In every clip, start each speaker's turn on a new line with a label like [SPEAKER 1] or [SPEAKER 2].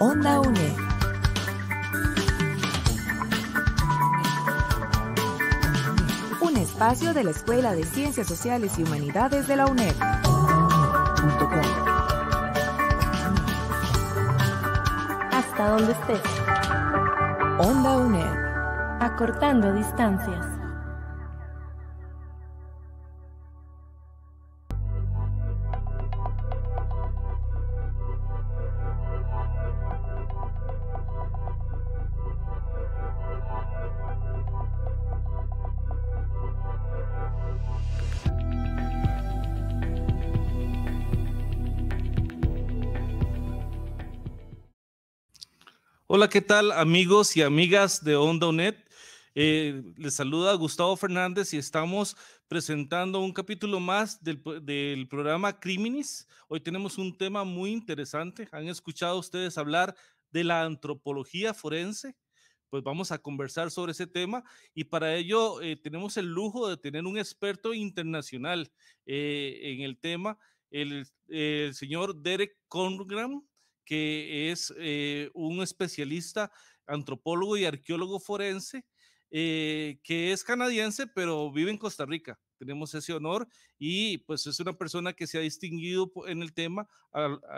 [SPEAKER 1] Onda Une. Un espacio de la Escuela de Ciencias Sociales y Humanidades de la UNED. Hasta donde estés. Onda UNED. Acortando distancias. Hola, ¿qué tal amigos y amigas de Onda eh, les saluda Gustavo Fernández y estamos presentando un capítulo más del, programa Criminis. Hoy tenemos un tema muy interesante. ¿Han escuchado ustedes hablar de la antropología forense? Pues vamos a conversar sobre ese tema y para ello eh, tenemos el lujo de tener un experto internacional eh, en el tema, el, el señor Derek Congram que es eh, un especialista, antropólogo y arqueólogo forense, eh, que es canadiense, pero vive en Costa Rica. Tenemos ese honor y pues es una persona que se ha distinguido en el tema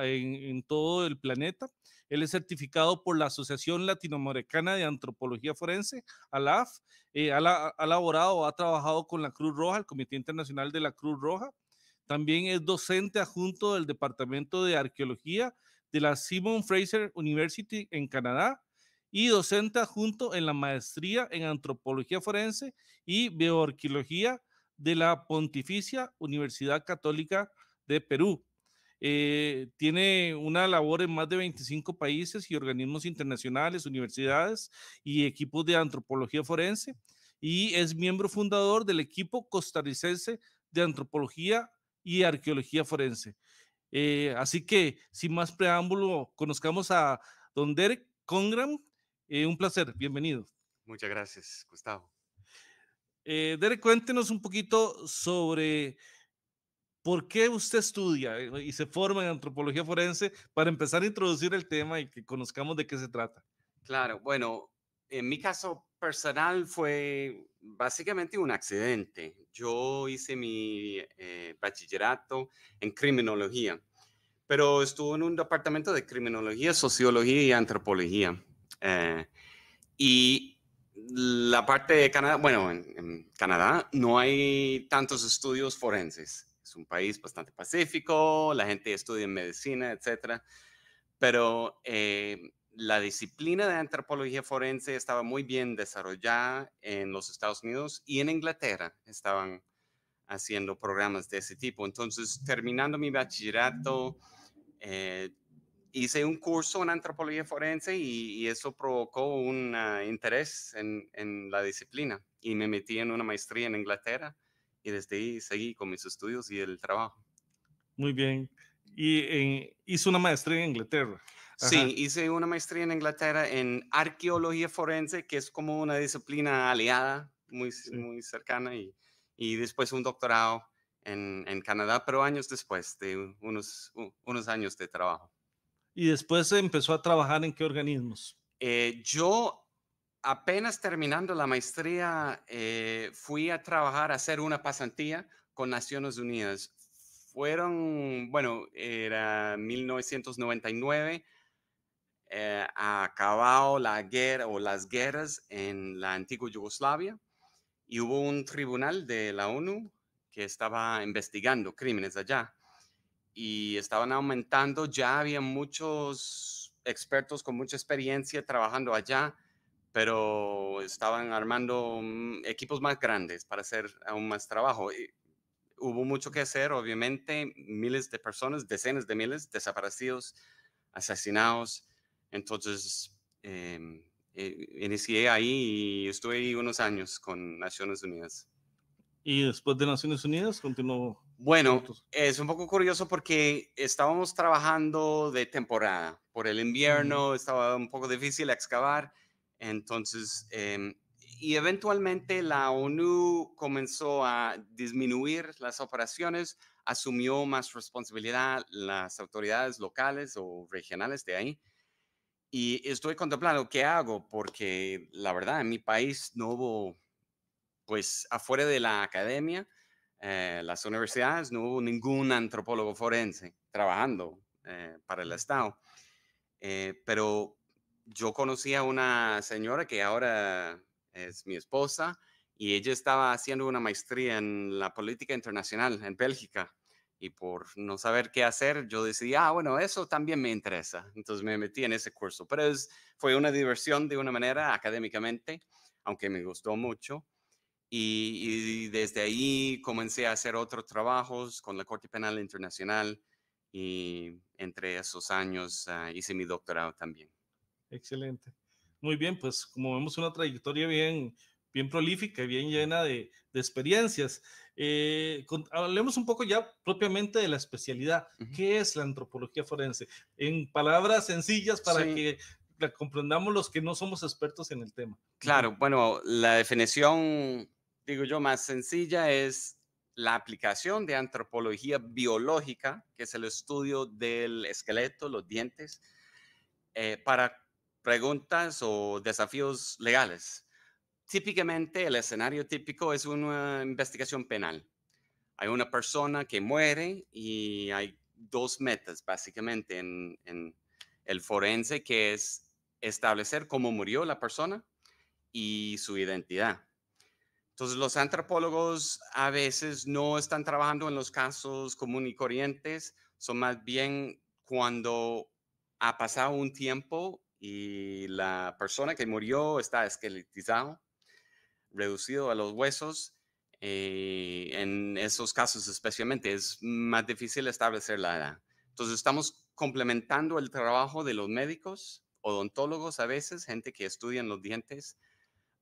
[SPEAKER 1] en, todo el planeta. Él es certificado por la Asociación Latinoamericana de Antropología Forense, ALAF. Eh, ha, ha laborado, ha trabajado con la Cruz Roja, el Comité Internacional de la Cruz Roja. También es docente adjunto del Departamento de Arqueología de la Simon Fraser University en Canadá y docente junto en la maestría en antropología forense y bioarqueología de la Pontificia Universidad Católica de Perú. Eh, tiene una labor en más de 25 países y organismos internacionales, universidades y equipos de antropología forense y es miembro fundador del equipo costarricense de antropología y arqueología forense. Eh, así que, sin más preámbulo, conozcamos a don Derek Congram. Eh, un placer, bienvenido.
[SPEAKER 2] Muchas gracias,
[SPEAKER 1] Gustavo. Eh, Derek, cuéntenos un poquito sobre por qué usted estudia y se forma en antropología forense para empezar a introducir el tema y que conozcamos de qué se trata.
[SPEAKER 2] Claro, bueno, en mi caso personal fue básicamente un accidente. Yo hice mi eh, bachillerato en criminología, pero estuve en un departamento de criminología, sociología y antropología. Eh, y la parte de Canadá, bueno, en, Canadá no hay tantos estudios forenses. Es un país bastante pacífico, la gente estudia en medicina, etcétera. Pero eh, la disciplina de antropología forense estaba muy bien desarrollada en los Estados Unidos y en Inglaterra estaban haciendo programas de ese tipo. Entonces, terminando mi bachillerato, eh, hice un curso en antropología forense y, eso provocó un ah, interés en, la disciplina y me metí en una maestría en Inglaterra y desde ahí seguí con mis estudios y el trabajo.
[SPEAKER 1] Muy bien. ¿Y en, hizo una maestría en Inglaterra? Sí,
[SPEAKER 2] hice una maestría en Inglaterra en arqueología forense, que es como una disciplina aliada muy, muy cercana, y, y, después un doctorado en, en, Canadá, pero años después de unos, unos años de trabajo.
[SPEAKER 1] ¿Y después empezó a trabajar en qué organismos?
[SPEAKER 2] Eh, yo apenas terminando la maestría, eh, fui a trabajar, a hacer una pasantía con Naciones Unidas. Fueron, bueno, era 1999 eh, ha acabado la guerra o las guerras en la antigua Yugoslavia y hubo un tribunal de la ONU que estaba investigando crímenes allá y estaban aumentando, ya había muchos expertos con mucha experiencia trabajando allá, pero estaban armando mm, equipos más grandes para hacer aún más trabajo. Y hubo mucho que hacer, obviamente, miles de personas, decenas de miles desaparecidos, asesinados, entonces, em, eh, inicié ahí y estuve ahí unos años con Naciones Unidas.
[SPEAKER 1] ¿Y después de Naciones Unidas continuó? Bueno, es un poco curioso porque estábamos
[SPEAKER 2] trabajando de temporada. Por el invierno estaba un poco difícil excavar. Entonces, em, y eventualmente la ONU comenzó a disminuir las operaciones, asumió más responsabilidad las autoridades locales o regionales de ahí. Y estoy contemplando qué hago, porque la verdad en mi país no hubo, pues afuera de la academia, eh, las universidades, no hubo ningún antropólogo forense trabajando eh, para el Estado. Eh, pero yo conocí a una señora que ahora es mi esposa y ella estaba haciendo una maestría en la política internacional en Bélgica y por no saber qué hacer, yo decidí, ah, bueno, eso también me interesa. Entonces me metí en ese curso, pero fue una diversión de una manera académicamente, aunque me gustó mucho. Y, desde ahí comencé a hacer otros trabajos con la Corte Penal Internacional y entre esos años ah, hice mi doctorado también.
[SPEAKER 1] Excelente. Muy bien, pues como vemos una trayectoria bien, bien prolífica y bien llena de, experiencias. Eh, hablemos un poco ya propiamente de la especialidad. ¿Qué es la antropología forense? En palabras sencillas para que comprendamos los que no somos expertos en el tema.
[SPEAKER 2] Claro, bueno, la definición, digo yo, más sencilla es la aplicación de antropología biológica, que es el estudio del esqueleto, los dientes, eh, para preguntas o desafíos legales típicamente el escenario típico es una investigación penal. Hay una persona que muere y hay dos metas básicamente en, en el forense, que es establecer cómo murió la persona y su identidad. Entonces, los antropólogos a veces no están trabajando en los casos comunes y corrientes, son más bien cuando ha pasado un tiempo y la persona que murió está esqueletizado reducido a los huesos, eh, en esos casos especialmente es más difícil establecer la edad. Entonces estamos complementando el trabajo de los médicos, odontólogos a veces, gente que estudia los dientes,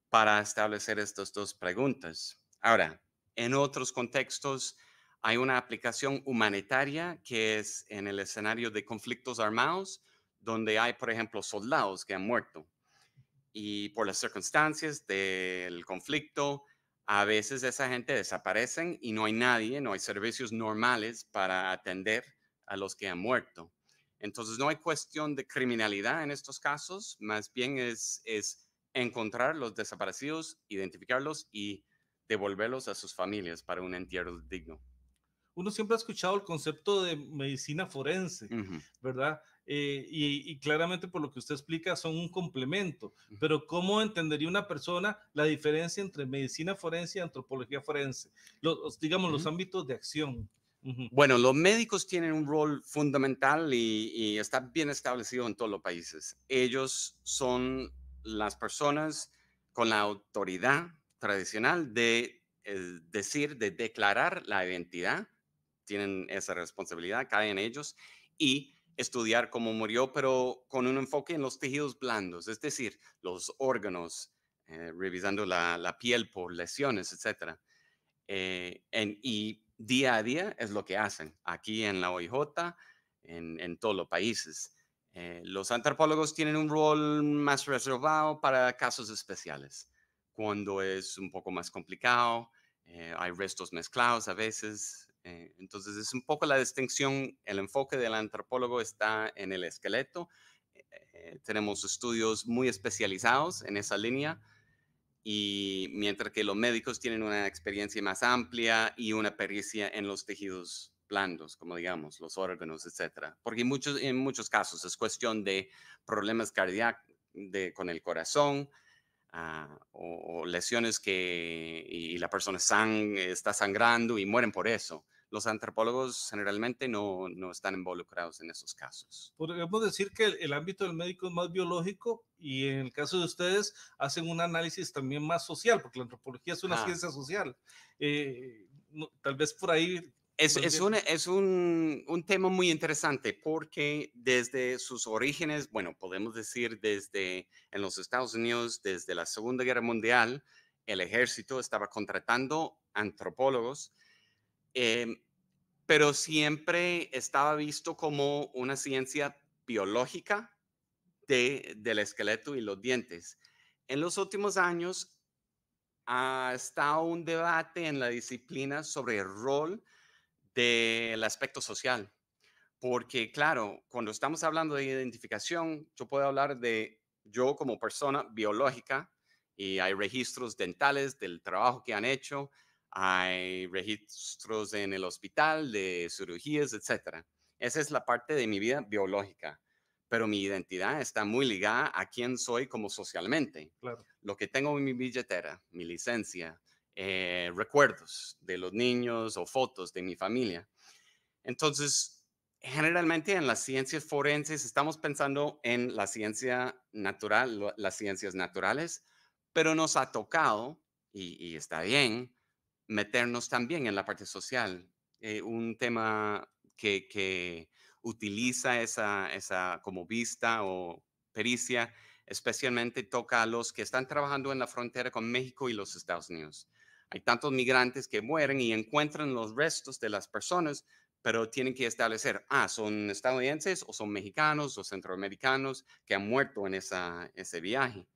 [SPEAKER 2] para establecer estas dos preguntas. Ahora, en otros contextos hay una aplicación humanitaria que es en el escenario de conflictos armados, donde hay, por ejemplo, soldados que han muerto y por las circunstancias del conflicto, a veces esa gente desaparecen y no hay nadie, no hay servicios normales para atender a los que han muerto. Entonces no hay cuestión de criminalidad en estos casos, más bien es, es encontrar los desaparecidos, identificarlos y devolverlos a sus familias para un entierro digno
[SPEAKER 1] uno siempre ha escuchado el concepto de medicina forense, ¿verdad? Eh, y, claramente por lo que usted explica son un complemento, pero ¿cómo entendería una persona la diferencia entre medicina forense y antropología forense? Los, digamos, los ámbitos de acción.
[SPEAKER 2] Bueno, los médicos tienen un rol fundamental y, está bien establecido en todos los países. Ellos son las personas con la autoridad tradicional de eh, decir, de declarar la identidad tienen esa responsabilidad, cae en ellos, y estudiar cómo murió, pero con un enfoque en los tejidos blandos, es decir, los órganos, eh, revisando la, la, piel por lesiones, etc. Eh, y día a día es lo que hacen aquí en la OIJ, en, en todos los países. Eh, los antropólogos tienen un rol más reservado para casos especiales, cuando es un poco más complicado, hay restos mezclados a veces, eh, entonces es un poco la distinción, el enfoque del antropólogo está en el esqueleto. Eh, eh, tenemos estudios muy especializados en esa línea y mientras que los médicos tienen una experiencia más amplia y una pericia en los tejidos blandos, como digamos, los órganos, etcétera. Porque muchos, en muchos casos es cuestión de problemas cardíacos con el corazón, Ah, o, lesiones que y la persona está sangrando y mueren por eso. Los antropólogos generalmente no, no están involucrados en esos casos.
[SPEAKER 1] Podríamos decir que el, ámbito del médico es más biológico y en el caso de ustedes hacen un análisis también más social, porque la antropología es una ah. ciencia social. Eh, tal vez por ahí es, es, un,
[SPEAKER 2] es un, un, tema muy interesante porque desde sus orígenes, bueno, podemos decir desde en los Estados Unidos, desde la Segunda Guerra Mundial, el ejército estaba contratando antropólogos, em, pero siempre estaba visto como una ciencia biológica de, del esqueleto y los dientes. En los últimos años ha estado un debate en la disciplina sobre el rol del aspecto social. Porque claro, cuando estamos hablando de identificación, yo puedo hablar de yo como persona biológica y hay registros dentales del trabajo que han hecho, hay registros en el hospital de cirugías, etcétera Esa es la parte de mi vida biológica, pero mi identidad está muy ligada a quién soy como socialmente. Lo que tengo en mi billetera, mi licencia, eh, recuerdos de los niños o fotos de mi familia. Entonces, generalmente en las ciencias forenses estamos pensando en la ciencia natural, las ciencias naturales, pero nos ha tocado, y, está bien, meternos también en la parte social. Eh, un tema que, utiliza esa, como vista o pericia, especialmente toca a los que están trabajando en la frontera con México y los Estados Unidos. Hay tantos migrantes que mueren y encuentran los restos de las personas, pero tienen que establecer, ah, son estadounidenses o son mexicanos o centroamericanos que han muerto en ese viaje.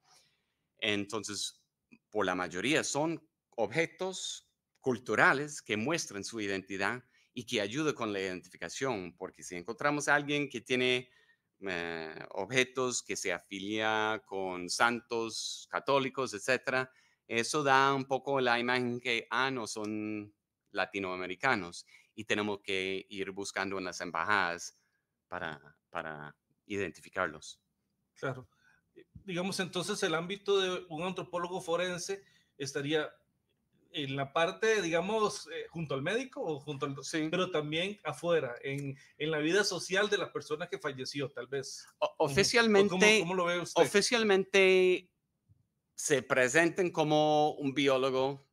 [SPEAKER 2] Entonces, por la mayoría son objetos culturales que muestran su identidad y que ayudan con la identificación, porque si encontramos a alguien que tiene eh, objetos que se afilia con santos católicos, etcétera, eso da un poco la imagen que, ah, no son latinoamericanos y tenemos que ir buscando en las embajadas para, para identificarlos.
[SPEAKER 1] Claro. Eh, digamos entonces el ámbito de un antropólogo forense estaría en la parte, digamos, eh, junto al médico o junto al... Sí. Pero también afuera, en, la vida social de las personas que falleció, tal vez. oficialmente, ¿Cómo, lo ve usted?
[SPEAKER 2] Oficialmente se presenten como un biólogo,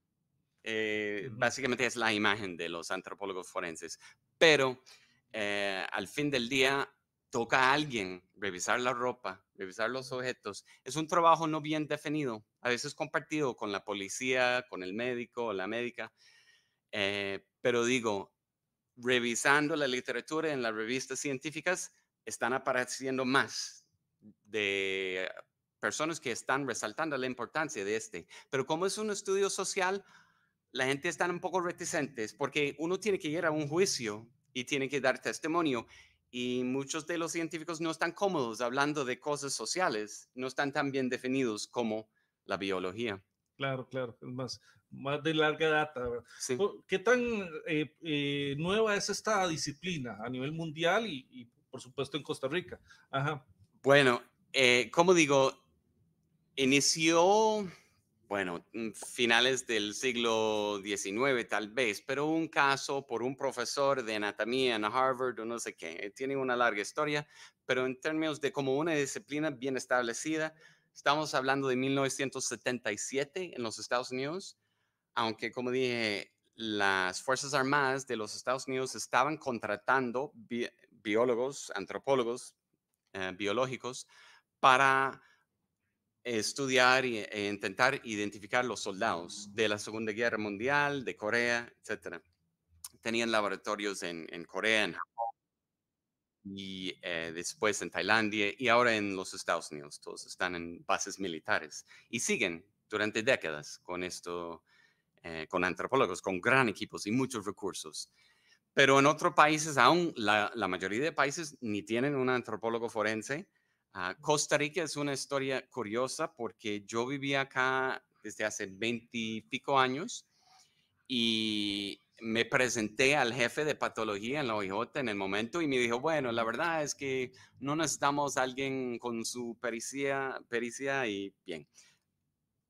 [SPEAKER 2] eh, básicamente es la imagen de los antropólogos forenses, pero eh, al fin del día toca a alguien revisar la ropa, revisar los objetos. Es un trabajo no bien definido, a veces compartido con la policía, con el médico o la médica, eh, pero digo, revisando la literatura en las revistas científicas, están apareciendo más de personas que están resaltando la importancia de este. Pero como es un estudio social, la gente está un poco reticente porque uno tiene que ir a un juicio y tiene que dar testimonio. Y muchos de los científicos no están cómodos hablando de cosas sociales, no están tan bien definidos como la biología.
[SPEAKER 1] Claro, claro, es más, más de larga data. ¿Qué tan eh, eh, nueva es esta disciplina a nivel mundial y, por supuesto en Costa Rica? Ajá.
[SPEAKER 2] Bueno, eh, como digo, inició, bueno, mm, finales del siglo XIX tal vez, pero un caso por un profesor de anatomía en Harvard o no sé qué. Tiene una larga historia, pero en términos de como una disciplina bien establecida, estamos hablando de 1977 en los Estados Unidos, aunque como dije, las Fuerzas Armadas de los Estados Unidos estaban contratando biólogos, antropólogos, eh, biológicos, para estudiar e intentar identificar los soldados de la Segunda Guerra Mundial, de Corea, etc. Tenían laboratorios en, Corea, en Japón, y eh, después en Tailandia y ahora en los Estados Unidos. Todos están en bases militares y siguen durante décadas con esto, eh, con antropólogos, con gran equipos y muchos recursos. Pero en otros países, aún la mayoría de países ni tienen un antropólogo forense Ah, Costa Rica es una historia curiosa porque yo vivía acá desde hace 20 y pico años y me presenté al jefe de patología en la OIJ en el momento y me dijo, bueno, la verdad es que no necesitamos a alguien con su pericia, pericia y bien.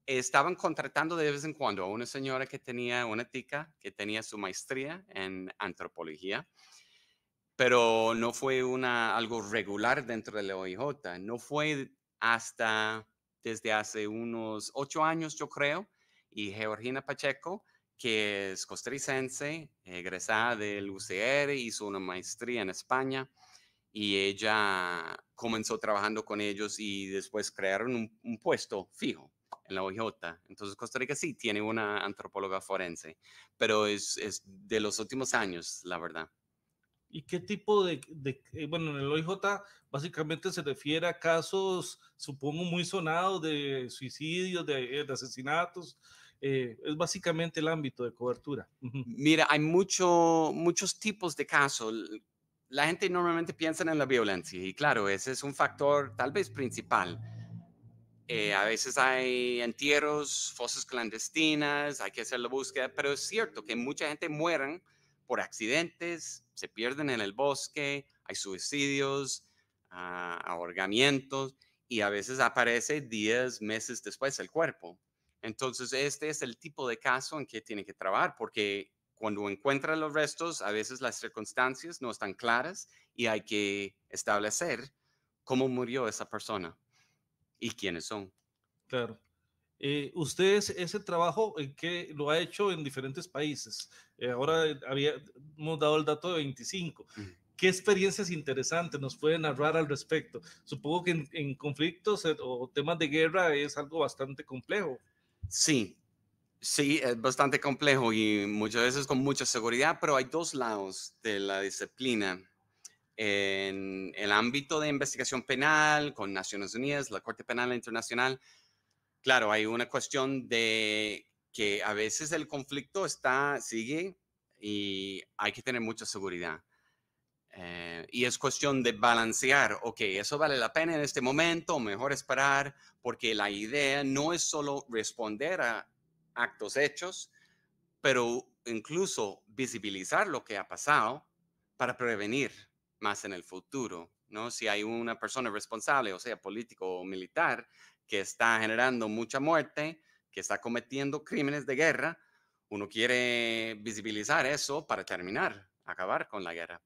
[SPEAKER 2] Estaban contratando de vez en cuando a una señora que tenía una tica, que tenía su maestría en antropología pero no fue una, algo regular dentro de la OIJ. No fue hasta desde hace unos ocho años, yo creo, y Georgina Pacheco, que es costarricense, egresada del UCR, hizo una maestría en España y ella comenzó trabajando con ellos y después crearon un, puesto fijo en la OIJ. Entonces Costa Rica sí tiene una antropóloga forense, pero es de los últimos años, la verdad.
[SPEAKER 1] ¿Y qué tipo de, eh, bueno, en el OIJ básicamente se refiere a casos, supongo, muy sonados de suicidios, de, eh, asesinatos? Eh, es básicamente el ámbito de cobertura. Mira,
[SPEAKER 2] hay mucho, muchos tipos de casos. La gente normalmente piensa en la violencia y claro, ese es un factor tal vez principal. a veces hay entierros, fosas clandestinas, hay que hacer la búsqueda, pero es cierto que mucha gente mueren por accidentes, se pierden en el bosque, hay suicidios, ah, ahogamientos, y a veces aparece días, meses después el cuerpo. Entonces, este es el tipo de caso en que tiene que trabajar porque cuando encuentra los restos, a veces las circunstancias no están claras y hay que establecer cómo murió esa persona y quiénes son.
[SPEAKER 1] Claro. Eh, ustedes ese trabajo que lo ha hecho en diferentes países. Eh, ahora hemos dado el dato de 25. ¿Qué experiencias interesantes nos pueden narrar al respecto? Supongo que en conflictos eh, o temas de guerra es algo bastante complejo.
[SPEAKER 2] Sí, sí, es bastante complejo y muchas veces con mucha seguridad, pero hay dos lados de la disciplina. En el ámbito de investigación penal, con Naciones Unidas, la Corte Penal Internacional, claro, hay una cuestión de que a veces el conflicto está, sigue y hay que tener mucha seguridad. Eh, y es cuestión de balancear, ok, eso vale la pena en este momento, mejor esperar, porque la idea no es solo responder a actos hechos, pero incluso visibilizar lo que ha pasado para prevenir más en el futuro, ¿no? Si hay una persona responsable, o sea, político o militar, que está generando mucha muerte, que está cometiendo crímenes de guerra. Uno quiere visibilizar eso para terminar, acabar con la guerra.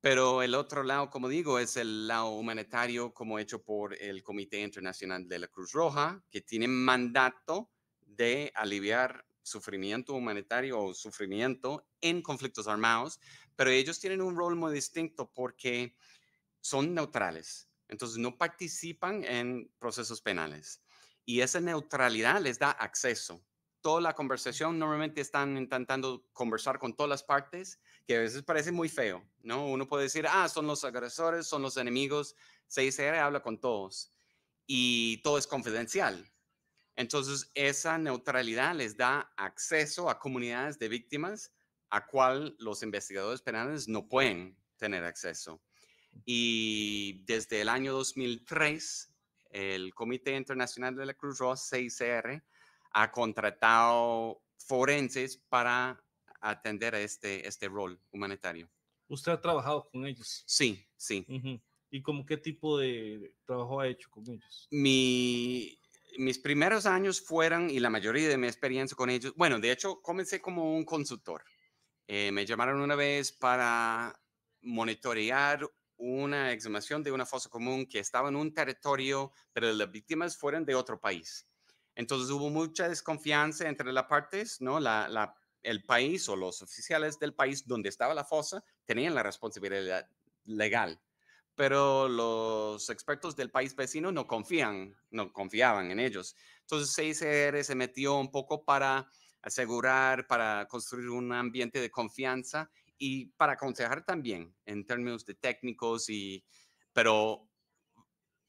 [SPEAKER 2] Pero el otro lado, como digo, es el lado humanitario, como hecho por el Comité Internacional de la Cruz Roja, que tiene mandato de aliviar sufrimiento humanitario o sufrimiento en conflictos armados, pero ellos tienen un rol muy distinto porque son neutrales. Entonces no participan en procesos penales. Y esa neutralidad les da acceso. Toda la conversación normalmente están intentando conversar con todas las partes, que a veces parece muy feo, ¿no? Uno puede decir, ah, son los agresores, son los enemigos, dice, habla con todos y todo es confidencial. Entonces, esa neutralidad les da acceso a comunidades de víctimas a cual los investigadores penales no pueden tener acceso. Y desde el año 2003, el Comité Internacional de la Cruz Roja, CICR, ha contratado forenses para atender a este, este rol humanitario.
[SPEAKER 1] ¿Usted ha trabajado con ellos? Sí, sí. ¿Y como qué tipo de trabajo ha hecho con ellos? mis
[SPEAKER 2] primeros años fueron, y la mayoría de mi experiencia con ellos, bueno, de hecho, comencé como un consultor. Eh, me llamaron una vez para monitorear una exhumación de una fosa común que estaba en un territorio, pero las víctimas fueron de otro país. Entonces hubo mucha desconfianza entre las partes, ¿no? el país o los oficiales del país donde estaba la fosa tenían la responsabilidad legal, pero los expertos del país vecino no confían, no confiaban en ellos. Entonces CICR e se metió un poco para asegurar, para construir un ambiente de confianza y para aconsejar también en términos de técnicos y, pero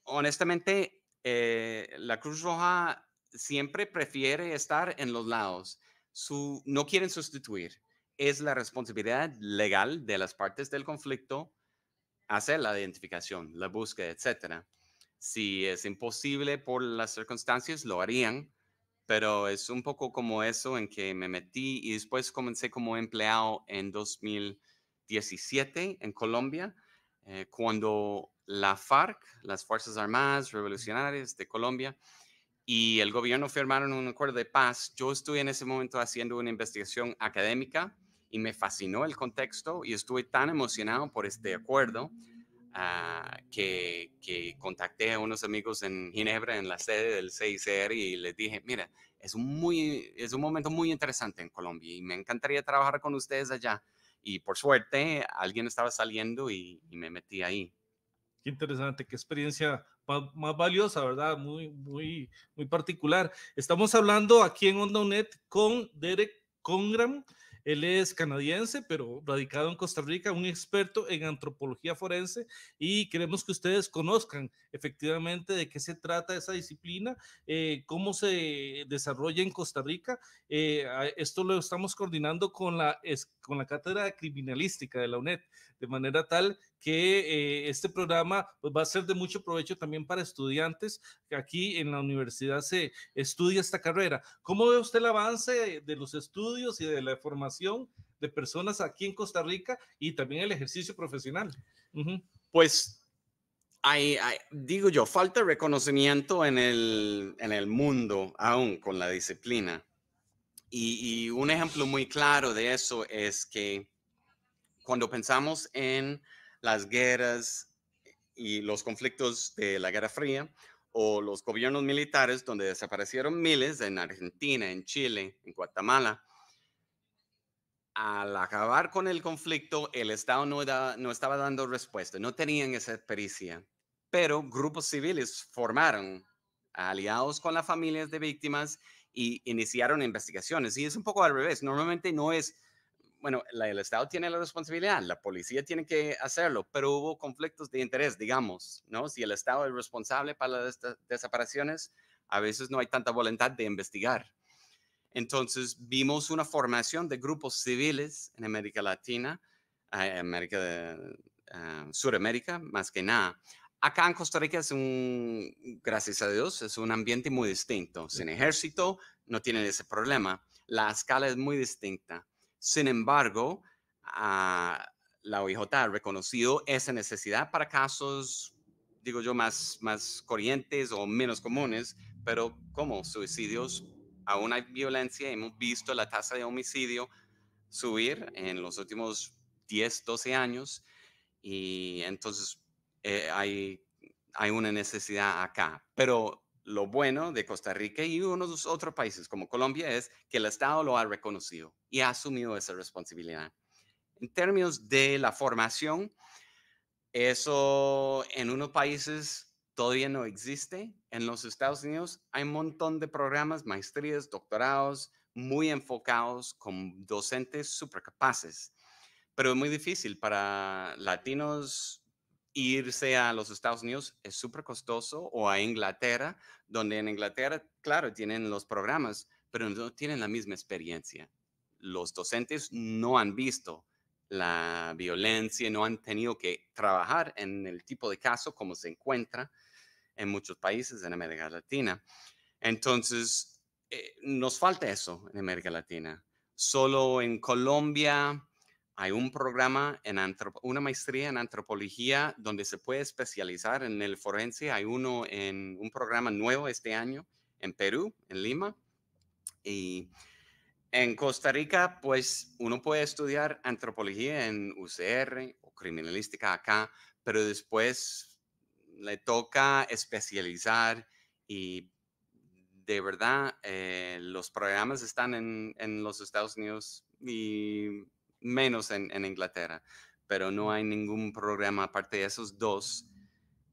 [SPEAKER 2] honestamente, eh, la Cruz Roja siempre prefiere estar en los lados. Su, no quieren sustituir. Es la responsabilidad legal de las partes del conflicto hacer la identificación, la búsqueda, etcétera Si es imposible por las circunstancias, lo harían, pero es un poco como eso en que me metí y después comencé como empleado en 2017 en Colombia, eh, cuando la FARC, las Fuerzas Armadas Revolucionarias de Colombia, y el gobierno firmaron un acuerdo de paz. Yo estuve en ese momento haciendo una investigación académica y me fascinó el contexto y estuve tan emocionado por este acuerdo que, contacté a unos amigos en Ginebra, en la sede del CICR, y les dije, mira, es un, muy, es un momento muy interesante en Colombia y me encantaría trabajar con ustedes allá. Y por suerte, alguien estaba saliendo y, me metí ahí.
[SPEAKER 1] Qué interesante, qué experiencia más valiosa, ¿verdad? Muy, muy, muy particular. Estamos hablando aquí en Onda con Derek Congram, él es canadiense, pero radicado en Costa Rica, un experto en antropología forense y queremos que ustedes conozcan efectivamente de qué se trata esa disciplina, eh, cómo se desarrolla en Costa Rica. Eh, esto lo estamos coordinando con la, con la Cátedra Criminalística de la UNED de manera tal que eh, este programa pues, va a ser de mucho provecho también para estudiantes que aquí en la universidad se estudia esta carrera. ¿Cómo ve usted el avance de los estudios y de la formación de personas aquí en Costa Rica y también el ejercicio profesional? Pues
[SPEAKER 2] digo yo, falta reconocimiento en el, mundo aún con la disciplina. y, un ejemplo muy claro de eso es que cuando pensamos en las guerras y los conflictos de la Guerra Fría o los gobiernos militares donde desaparecieron miles en Argentina, en Chile, en Guatemala, al acabar con el conflicto, el Estado no, estaba dando respuesta, no tenían esa pericia, pero grupos civiles formaron aliados con las familias de víctimas y iniciaron investigaciones. Y es un poco al revés. Normalmente no es bueno, el Estado tiene la responsabilidad, la policía tiene que hacerlo, pero hubo conflictos de interés, digamos, ¿no? Si el Estado es responsable para las desapariciones, a veces no hay tanta voluntad de investigar. Entonces vimos una formación de grupos civiles en América Latina, en eh, América de, eh, Suramérica, más que nada. Acá en Costa Rica es un, gracias a Dios, es un ambiente muy distinto. Sin ejército no tienen ese problema. La escala es muy distinta. Sin embargo, ah, la OIJ ha reconocido esa necesidad para casos, digo yo, más, más corrientes o menos comunes, pero como suicidios, aún hay violencia. Hemos visto la tasa de homicidio subir en los últimos 10, 12 años y entonces eh, hay, hay una necesidad acá. Pero lo bueno de Costa Rica y unos otros países como Colombia es que el Estado lo ha reconocido y ha asumido esa responsabilidad. En términos de la formación, eso en unos países todavía no existe. En los Estados Unidos hay un montón de programas, maestrías, doctorados, muy enfocados con docentes capaces, pero es muy difícil para latinos irse a los Estados Unidos es súper costoso o a Inglaterra, donde en Inglaterra, claro, tienen los programas, pero no tienen la misma experiencia. Los docentes no han visto la violencia, no han tenido que trabajar en el tipo de caso como se encuentra en muchos países en América Latina. Entonces, eh, nos falta eso en América Latina. Solo en Colombia, hay un programa en una maestría en antropología donde se puede especializar en el forense. Hay uno en un programa nuevo este año en Perú, en Lima. Y en Costa Rica, pues uno puede estudiar antropología en UCR o criminalística acá, pero después le toca especializar y de verdad eh, los programas están en, en los Estados Unidos y menos en, en Inglaterra, pero no hay ningún programa aparte de esos dos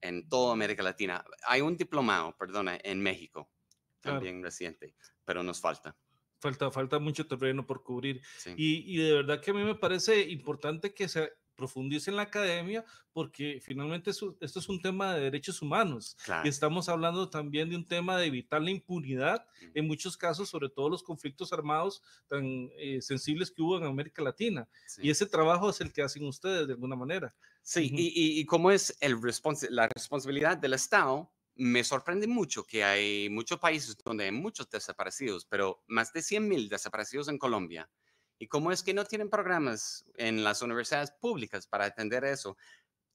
[SPEAKER 2] en toda América Latina. Hay un diplomado, perdona, en México, también reciente, pero nos falta.
[SPEAKER 1] Falta, falta mucho terreno por cubrir. Y, y, de verdad que a mí me parece importante que se, profundice en la academia, porque finalmente esto es un tema de derechos humanos. Y estamos hablando también de un tema de evitar la impunidad en muchos casos, sobre todo los conflictos armados tan eh, sensibles que hubo en América Latina. Y ese trabajo es el que hacen ustedes de alguna manera. Sí, y, cómo es el
[SPEAKER 2] la responsabilidad del Estado me sorprende mucho que hay muchos países donde hay muchos desaparecidos, pero más de 100.000 desaparecidos en Colombia ¿Y cómo es que no tienen programas en las universidades públicas para atender eso?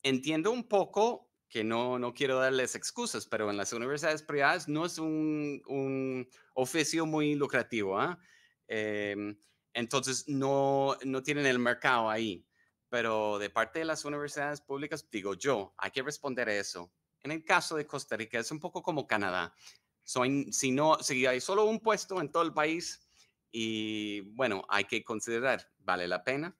[SPEAKER 2] Entiendo un poco que no, no quiero darles excusas, pero en las universidades privadas no es un, un oficio muy lucrativo. ¿ah? Em, entonces, no, no tienen el mercado ahí. Pero de parte de las universidades públicas, digo yo, hay que responder a eso. En el caso de Costa Rica, es un poco como Canadá. si, no, si hay solo un puesto en todo el país, y bueno, hay que considerar, vale la pena.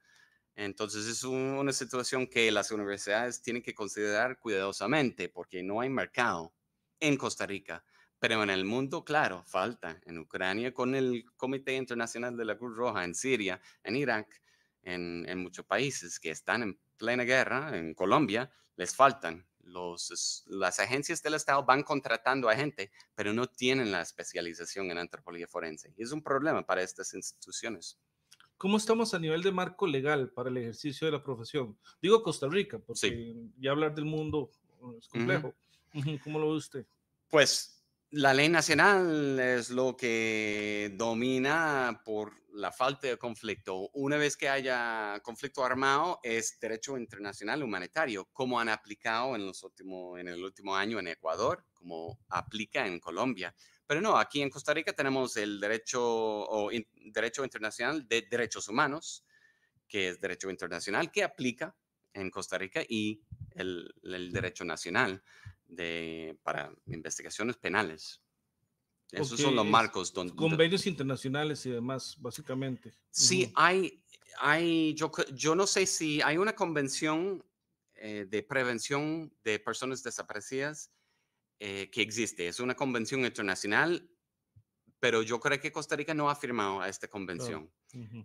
[SPEAKER 2] Entonces es una situación que las universidades tienen que considerar cuidadosamente porque no hay mercado en Costa Rica, pero en el mundo, claro, falta. En Ucrania con el Comité Internacional de la Cruz Roja, en Siria, en Irak, en muchos países que están en plena guerra, en Colombia, les faltan las agencias del Estado van contratando a gente, pero no tienen la especialización en antropología forense. Y es un problema para estas instituciones.
[SPEAKER 1] ¿Cómo estamos a nivel de marco legal para el ejercicio de la profesión? Digo Costa Rica, porque ya hablar del mundo es complejo. ¿Cómo lo ve usted?
[SPEAKER 2] Pues la ley nacional es lo que domina por la falta de conflicto. Una vez que haya conflicto armado, es derecho internacional humanitario, como han aplicado en, los último, en el último año en Ecuador, como aplica en Colombia. Pero no, aquí en Costa Rica tenemos el derecho, o derecho internacional de derechos humanos, que es derecho internacional que aplica en Costa Rica y el, el derecho nacional de, para investigaciones penales. Esos son los marcos. Donde, Convenios
[SPEAKER 1] internacionales y demás, básicamente. Sí, hay,
[SPEAKER 2] hay yo, yo no sé si hay una convención eh, de prevención de personas desaparecidas eh, que existe. Es una convención internacional pero yo creo que Costa Rica no ha firmado a esta convención.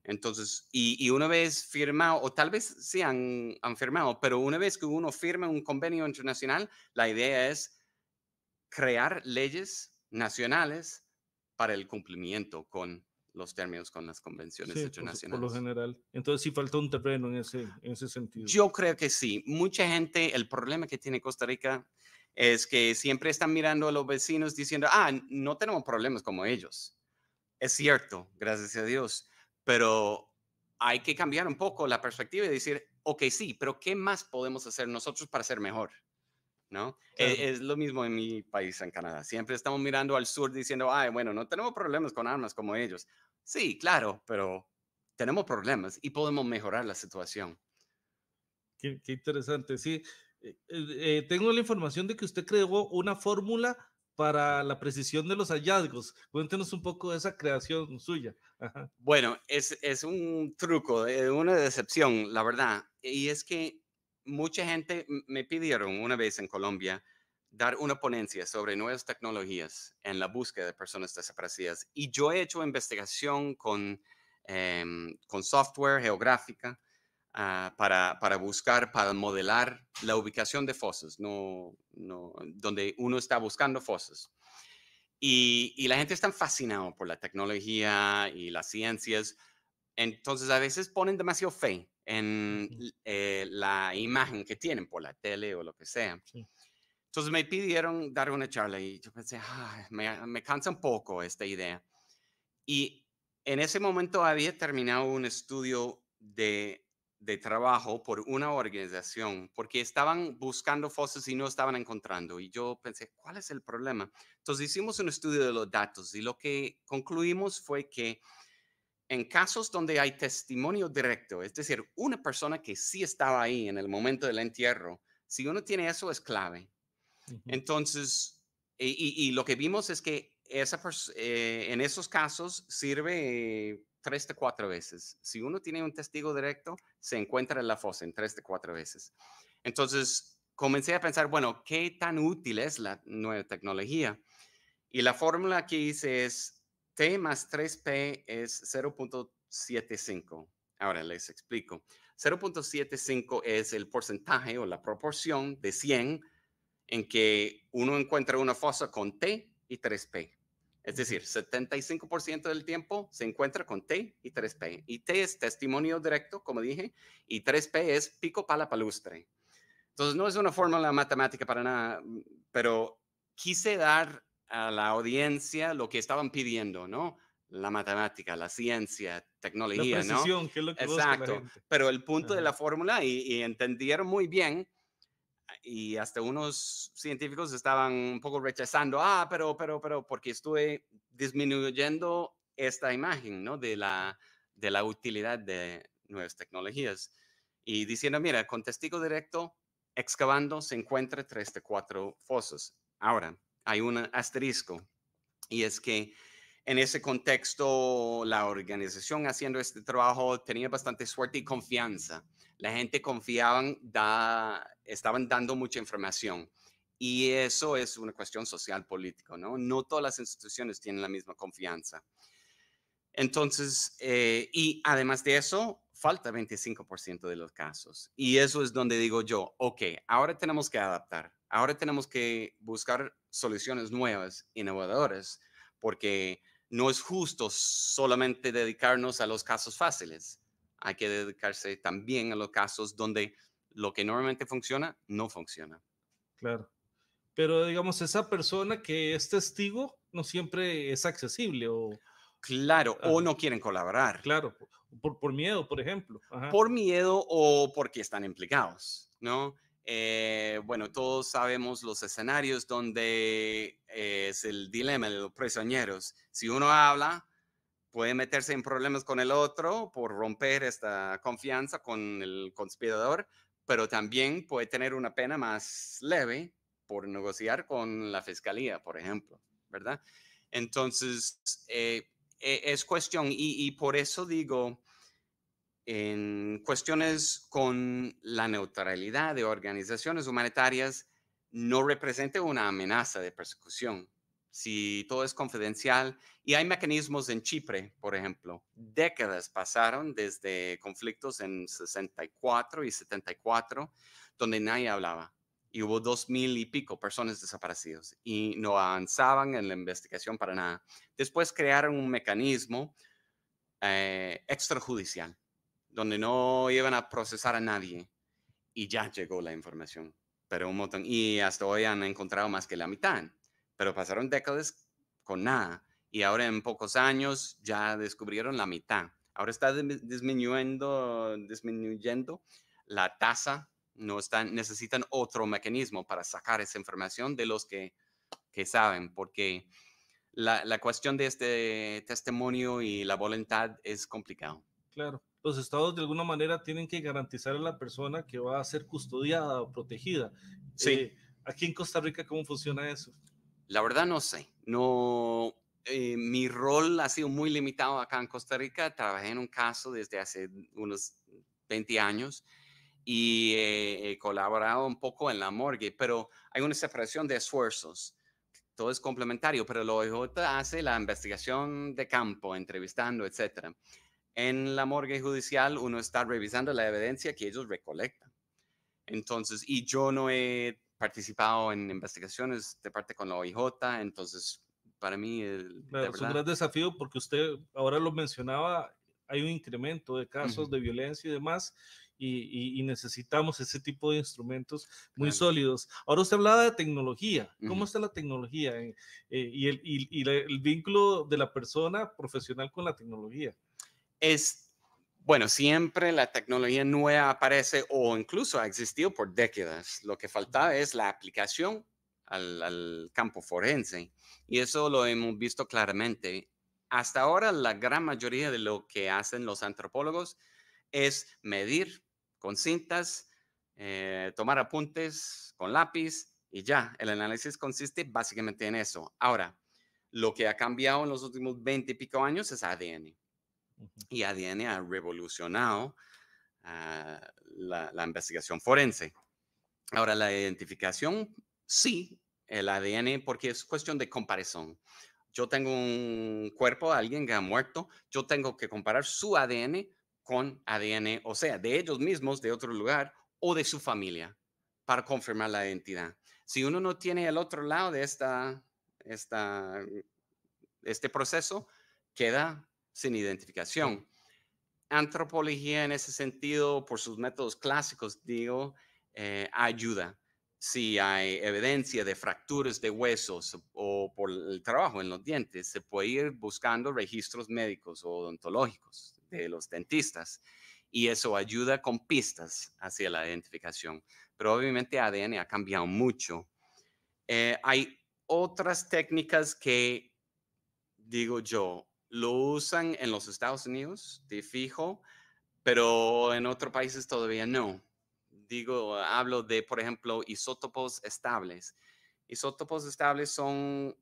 [SPEAKER 2] Entonces, y, una vez firmado, o tal vez sí han, firmado, pero una vez que uno firma un convenio internacional, la idea es crear leyes nacionales para el cumplimiento con los términos con las convenciones internacionales. Por, por, lo
[SPEAKER 1] general. Entonces sí faltó un terreno en ese, en ese sentido.
[SPEAKER 2] Yo creo que sí. Mucha gente, el problema que tiene Costa Rica es que siempre están mirando a los vecinos diciendo, ah, no tenemos problemas como ellos. Es cierto, gracias a Dios, pero hay que cambiar un poco la perspectiva y decir, ok, sí, pero ¿qué más podemos hacer nosotros para ser mejor? ¿No? E, es, lo mismo en mi país, en Canadá. Siempre estamos mirando al sur diciendo, ah, bueno, no tenemos problemas con armas como ellos. Sí, claro, pero tenemos problemas y podemos mejorar la situación.
[SPEAKER 1] Qué, qué interesante, sí. Eh, eh, eh, tengo la información de que usted creó una fórmula para la precisión de los hallazgos. Cuéntenos un poco de esa creación suya.
[SPEAKER 2] Bueno, es, un truco, una decepción, la verdad. Y es que mucha gente me pidieron una vez en Colombia dar una ponencia sobre nuevas tecnologías en la búsqueda de personas desaparecidas. Y yo he hecho investigación con, em, con software geográfica Ah, para, para, buscar, para modelar la ubicación de fosas, no, no, donde uno está buscando fosas. Y, y la gente está fascinada por la tecnología y las ciencias, entonces a veces ponen demasiado fe en eh, la imagen que tienen por la tele o lo que sea. Entonces me pidieron dar una charla y yo pensé, me, me, cansa un poco esta idea. Y en ese momento había terminado un estudio de de trabajo por una organización porque estaban buscando fosas y no estaban encontrando. Y yo pensé, ¿cuál es el problema? Entonces hicimos un estudio de los datos y lo que concluimos fue que en casos donde hay testimonio directo, es decir, una persona que sí estaba ahí en el momento del entierro, si uno tiene eso es clave. Entonces, y, lo que vimos es que esa eh, en esos casos sirve tres de cuatro veces. Si uno tiene un testigo directo, se encuentra en la fosa en tres de cuatro veces. Entonces, comencé a pensar, bueno, ¿qué tan útil es la nueva tecnología? Y la fórmula que hice es T más 3P es 0.75. Ahora les explico. 0.75 es el porcentaje o la proporción de 100 en que uno encuentra una fosa con T y 3P. Es decir, 75% del tiempo se encuentra con T y 3P. Y T es testimonio directo, como dije, y 3P es pico pala palustre. Entonces, no es una fórmula matemática para nada, pero quise dar a la audiencia lo que estaban pidiendo, ¿no? La matemática, la ciencia, tecnología, la precisión, ¿no? es lo que Exacto. Pero el punto de la fórmula, y entendieron muy bien y hasta unos científicos estaban un poco rechazando, ah, pero, pero, pero, porque estuve disminuyendo esta imagen, ¿no? De la, de la utilidad de nuevas tecnologías. Y diciendo, mira, con testigo directo, excavando, se encuentra tres de cuatro fosos. Ahora, hay un asterisco, y es que en ese contexto, la organización haciendo este trabajo tenía bastante suerte y confianza. La gente confiaba, da, estaban dando mucha información. Y eso es una cuestión social política, ¿no? No todas las instituciones tienen la misma confianza. Entonces, eh, y además de eso, falta 25% de los casos. Y eso es donde digo yo, ok, ahora tenemos que adaptar, ahora tenemos que buscar soluciones nuevas, innovadoras, porque no es justo solamente dedicarnos a los casos fáciles. Hay que dedicarse también a los casos donde lo que normalmente funciona, no funciona.
[SPEAKER 1] Claro. Pero digamos, esa persona que es testigo no siempre es accesible o... Claro, o no quieren colaborar. Claro, por, por miedo, por ejemplo.
[SPEAKER 2] Por miedo o porque están implicados, ¿no? Eh, bueno, todos sabemos los escenarios donde es el dilema de los prisioneros. Si uno habla, puede meterse en problemas con el otro por romper esta confianza con el conspirador, pero también puede tener una pena más leve por negociar con la fiscalía, por ejemplo, ¿verdad? Entonces, eh, e, es cuestión, y, y, por eso digo, en cuestiones con la neutralidad de organizaciones humanitarias, no representa una amenaza de persecución, si todo es confidencial. Y hay mecanismos en Chipre, por ejemplo. Décadas pasaron desde conflictos en 64 y 74, donde nadie hablaba. Y hubo dos mil y pico personas desaparecidas y no avanzaban en la investigación para nada. Después crearon un mecanismo eh, extrajudicial, donde no iban a procesar a nadie. Y ya llegó la información, pero un montón. Y hasta hoy han encontrado más que la mitad pero pasaron décadas con nada y ahora en pocos años ya descubrieron la mitad. Ahora está disminuyendo, disminuyendo la tasa, no están, necesitan otro mecanismo para sacar esa información de los que, que saben, porque la, la cuestión de este testimonio y la voluntad es complicado.
[SPEAKER 1] Claro los estados de alguna manera tienen que garantizar a la persona que va a ser custodiada o protegida. Sí. Eh, aquí en Costa Rica, ¿cómo funciona eso?
[SPEAKER 2] La verdad no sé, no, eh, mi rol ha sido muy limitado acá en Costa Rica. Trabajé en un caso desde hace unos 20 años y eh, he colaborado un poco en la morgue, pero hay una separación de esfuerzos. Todo es complementario, pero de OIJ hace la investigación de campo, entrevistando, etc. En la morgue judicial uno está revisando la evidencia que ellos recolectan. Entonces, y yo no he participado en investigaciones de parte con la OIJ, entonces para mí... El, es un gran
[SPEAKER 1] desafío porque usted ahora lo mencionaba, hay un incremento de casos de violencia y demás, y, necesitamos ese tipo de instrumentos muy sólidos. Ahora usted hablaba de tecnología, ¿cómo está la tecnología eh, eh, y, el, vínculo de la persona profesional con la tecnología? bueno, siempre la
[SPEAKER 2] tecnología nueva aparece o incluso ha existido por décadas. Lo que faltaba es la aplicación al, campo forense y eso lo hemos visto claramente. Hasta ahora la gran mayoría de lo que hacen los antropólogos es medir con cintas, eh, tomar apuntes con lápiz y ya, el análisis consiste básicamente en eso. Ahora, lo que ha cambiado en los últimos 20 y pico años es ADN. Y ADN ha revolucionado ah, la, investigación forense. Ahora, la identificación, sí, el ADN, porque es cuestión de comparación. Yo tengo un cuerpo de alguien que ha muerto, yo tengo que comparar su ADN con ADN, o sea, de ellos mismos, de otro lugar o de su familia, para confirmar la identidad. Si uno no tiene el otro lado de esta, este proceso, queda sin identificación. Antropología en ese sentido, por sus métodos clásicos, digo, eh, ayuda si hay evidencia de fracturas de huesos o por el trabajo en los dientes, se puede ir buscando registros médicos o odontológicos de los dentistas y eso ayuda con pistas hacia la identificación. Pero obviamente ADN ha cambiado mucho. Eh, hay otras técnicas que, digo yo, lo usan en los Estados Unidos, te fijo, pero en otros países todavía no. Digo, hablo de, por ejemplo, isótopos estables. Isótopos estables son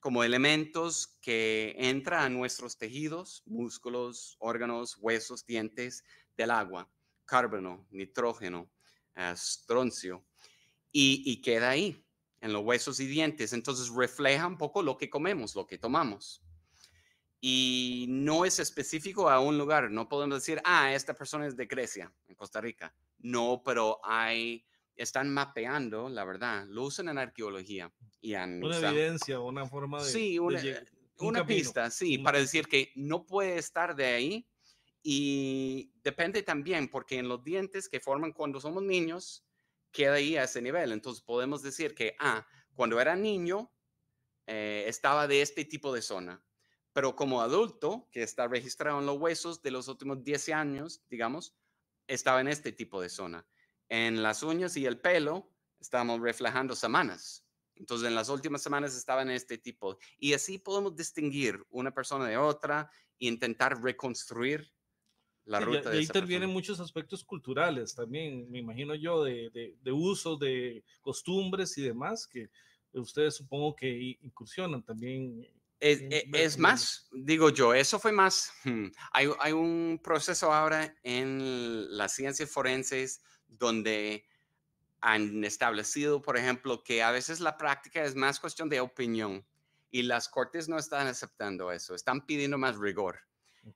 [SPEAKER 2] como elementos que entran a nuestros tejidos, músculos, órganos, huesos, dientes del agua, carbono, nitrógeno, ah, estroncio, y, y queda ahí, en los huesos y dientes. Entonces refleja un poco lo que comemos, lo que tomamos y no es específico a un lugar. No podemos decir, ah, esta persona es de Grecia, en Costa Rica. No, pero hay, están mapeando, la verdad, lo usan en arqueología. Y una evidencia,
[SPEAKER 1] una forma de... Sí, una, pista,
[SPEAKER 2] sí, para decir que no puede estar de ahí. Y depende también, porque en los dientes que forman cuando somos niños, queda ahí a ese nivel. Entonces podemos decir que, ah, cuando era niño, eh, estaba de este tipo de zona pero como adulto, que está registrado en los huesos de los últimos 10 años, digamos, estaba en este tipo de zona. En las uñas y el pelo estamos reflejando semanas. Entonces, en las últimas semanas estaba en este tipo. Y así podemos distinguir una persona de otra e intentar reconstruir la ruta. Y, intervienen
[SPEAKER 1] muchos aspectos culturales también, me imagino yo, de, uso, de de costumbres y demás, que ustedes supongo que incursionan también es, e,
[SPEAKER 2] más, digo yo, eso fue más. Hmm, hay, un proceso ahora en las ciencias forenses donde han establecido, por ejemplo, que a veces la práctica es más cuestión de opinión y las cortes no están aceptando eso, están pidiendo más rigor.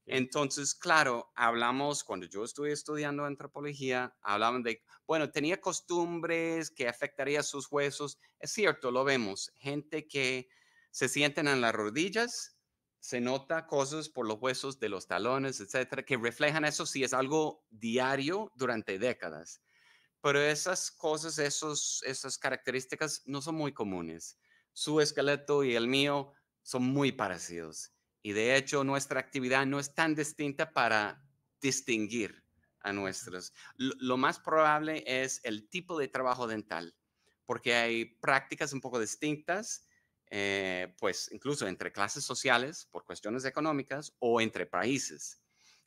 [SPEAKER 2] Entonces, claro, hablamos, cuando yo estuve estudiando antropología, hablaban de, bueno, tenía costumbres que afectaría sus huesos. Es cierto, lo vemos, gente que se sienten en las rodillas, se nota cosas por los huesos de los talones, etcétera, que reflejan eso si es algo diario durante décadas. Pero esas cosas, esos, esas características no son muy comunes. Su esqueleto y el mío son muy parecidos. Y de hecho, nuestra actividad no es tan distinta para distinguir a nuestros. Lo más probable es el tipo de trabajo dental, porque hay prácticas un poco distintas eh, pues incluso entre clases sociales por cuestiones económicas o entre países.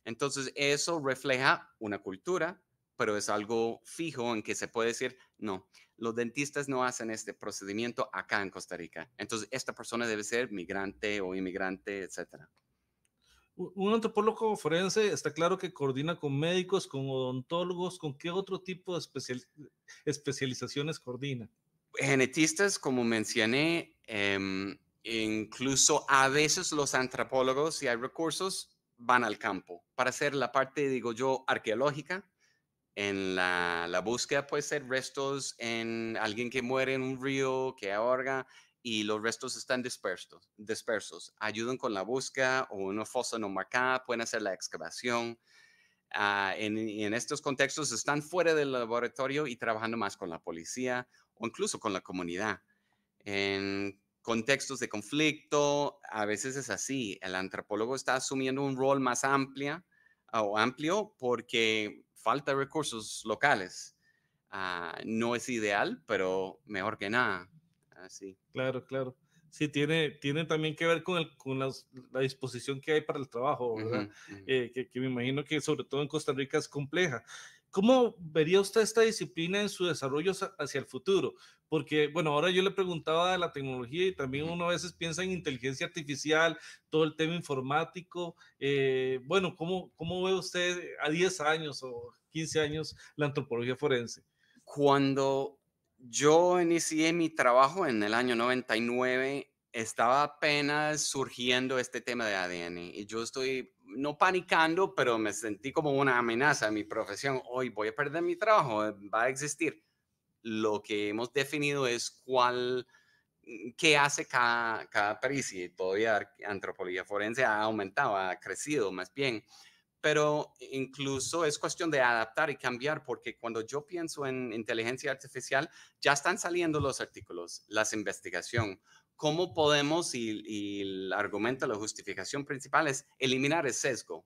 [SPEAKER 2] Entonces, eso refleja una cultura, pero es algo fijo en que se puede decir, no, los dentistas no hacen este procedimiento acá en Costa Rica. Entonces, esta persona debe ser migrante o inmigrante, etcétera.
[SPEAKER 1] Un antropólogo forense está claro que coordina con médicos, con odontólogos, ¿con qué otro tipo de especializaciones coordina?
[SPEAKER 2] Genetistas, como mencioné, Em, incluso a veces los antropólogos, si hay recursos, van al campo para hacer la parte, digo yo, arqueológica, en la, búsqueda puede ser restos en alguien que muere en un río, que ahorga, y los restos están dispersos, dispersos. Ayudan con la búsqueda o una fosa no marcada, pueden hacer la excavación. Ah, en, estos contextos están fuera del laboratorio y trabajando más con la policía o incluso con la comunidad en contextos de conflicto, a veces es así. El antropólogo está asumiendo un rol más amplia ah, o amplio porque falta recursos locales. Ah, no es ideal, pero mejor que nada. Así.
[SPEAKER 1] Claro, claro. Sí, tiene, tiene también que ver con, la disposición que hay para el trabajo, eh, que, que me imagino que sobre todo en Costa Rica es compleja. ¿Cómo vería usted esta disciplina en su desarrollo hacia el futuro? porque, bueno, ahora yo le preguntaba de la tecnología y también uno a veces piensa en inteligencia artificial, todo el tema informático. Eh, bueno, ¿cómo, ¿cómo ve usted a 10 años o 15 años la antropología forense? Cuando yo inicié
[SPEAKER 2] mi trabajo en el año 99, estaba apenas surgiendo este tema de ADN y yo estoy no panicando, pero me sentí como una amenaza a mi profesión. Hoy voy a perder mi trabajo, va a existir lo que hemos definido es cuál, mm, qué hace cada, cada país y todavía antropología forense ha aumentado, ha crecido más bien, pero incluso es cuestión de adaptar y cambiar porque cuando yo pienso en inteligencia artificial ya están saliendo los artículos, las investigaciones, ¿Cómo podemos, y el argumento, la justificación principal es eliminar el sesgo?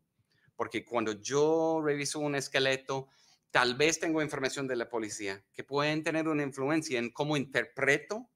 [SPEAKER 2] Porque cuando yo reviso un esqueleto, Tal vez tengo información de la policía que pueden tener una influencia en cómo interpreto